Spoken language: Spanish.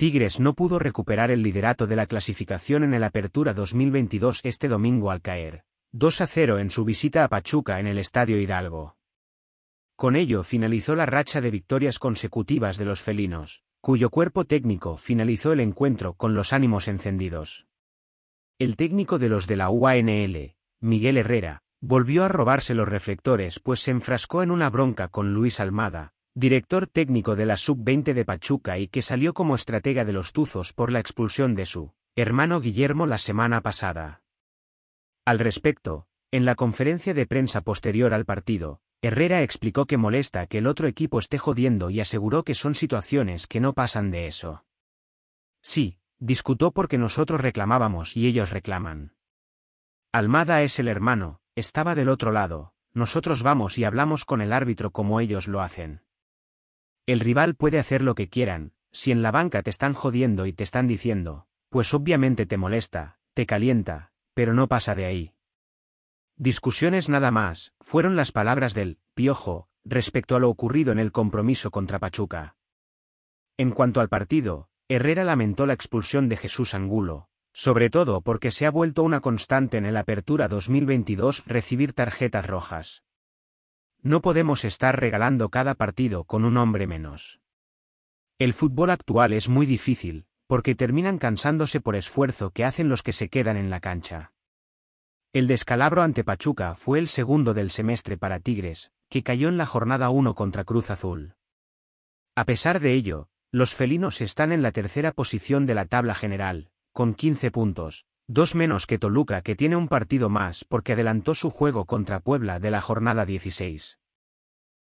Tigres no pudo recuperar el liderato de la clasificación en el Apertura 2022 este domingo al caer 2 a 0 en su visita a Pachuca en el Estadio Hidalgo. Con ello finalizó la racha de victorias consecutivas de los felinos, cuyo cuerpo técnico finalizó el encuentro con los ánimos encendidos. El técnico de los de la UANL, Miguel Herrera, volvió a robarse los reflectores pues se enfrascó en una bronca con Luis Almada, director técnico de la Sub-20 de Pachuca y que salió como estratega de los Tuzos por la expulsión de su hermano Guillermo la semana pasada. Al respecto, en la conferencia de prensa posterior al partido, Herrera explicó que molesta que el otro equipo esté jodiendo y aseguró que son situaciones que no pasan de eso. Sí, discutó porque nosotros reclamábamos y ellos reclaman. Almada es el hermano, estaba del otro lado, nosotros vamos y hablamos con el árbitro como ellos lo hacen. El rival puede hacer lo que quieran, si en la banca te están jodiendo y te están diciendo, pues obviamente te molesta, te calienta, pero no pasa de ahí. Discusiones nada más, fueron las palabras del Piojo, respecto a lo ocurrido en el compromiso contra Pachuca. En cuanto al partido, Herrera lamentó la expulsión de Jesús Angulo, sobre todo porque se ha vuelto una constante en el Apertura 2022 recibir tarjetas rojas. No podemos estar regalando cada partido con un hombre menos. El fútbol actual es muy difícil, porque terminan cansándose por esfuerzo que hacen los que se quedan en la cancha. El descalabro ante Pachuca fue el segundo del semestre para Tigres, que cayó en la jornada 1 contra Cruz Azul. A pesar de ello, los felinos están en la tercera posición de la tabla general, con 15 puntos, Dos menos que Toluca que tiene un partido más porque adelantó su juego contra Puebla de la jornada 16.